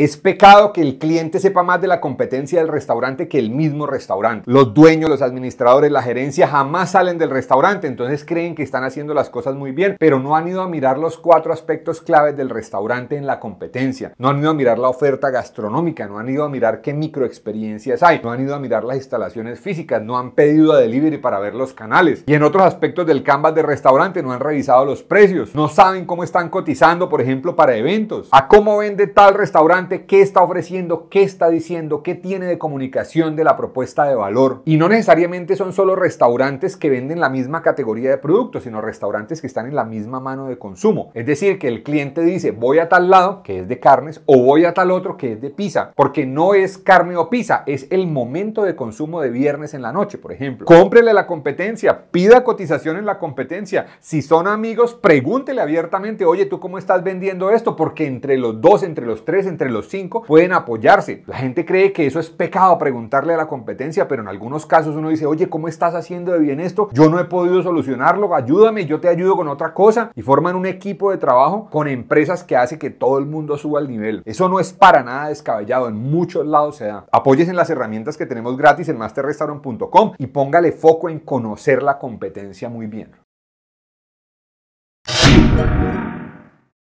Es pecado que el cliente sepa más de la competencia del restaurante que el mismo restaurante. Los dueños, los administradores, la gerencia jamás salen del restaurante, entonces creen que están haciendo las cosas muy bien, pero no han ido a mirar los cuatro aspectos claves del restaurante en la competencia. No han ido a mirar la oferta gastronómica, no han ido a mirar qué microexperiencias hay, no han ido a mirar las instalaciones físicas, no han pedido a delivery para ver los canales. Y en otros aspectos del canvas de restaurante no han revisado los precios, no saben cómo están cotizando, por ejemplo, para eventos, a cómo vende tal restaurante qué está ofreciendo, qué está diciendo, qué tiene de comunicación de la propuesta de valor. Y no necesariamente son solo restaurantes que venden la misma categoría de productos, sino restaurantes que están en la misma mano de consumo. Es decir, que el cliente dice, voy a tal lado, que es de carnes, o voy a tal otro, que es de pizza, porque no es carne o pizza, es el momento de consumo de viernes en la noche, por ejemplo. Cómprele la competencia, pida cotización en la competencia. Si son amigos, pregúntele abiertamente, oye, ¿tú cómo estás vendiendo esto? Porque entre los dos, entre los tres, entre los 5 cinco pueden apoyarse. La gente cree que eso es pecado preguntarle a la competencia, pero en algunos casos uno dice, oye, ¿cómo estás haciendo de bien esto? Yo no he podido solucionarlo, ayúdame, yo te ayudo con otra cosa. Y forman un equipo de trabajo con empresas que hace que todo el mundo suba al nivel. Eso no es para nada descabellado, en muchos lados se da. Apoyes en las herramientas que tenemos gratis en masterrestaurant.com y póngale foco en conocer la competencia muy bien.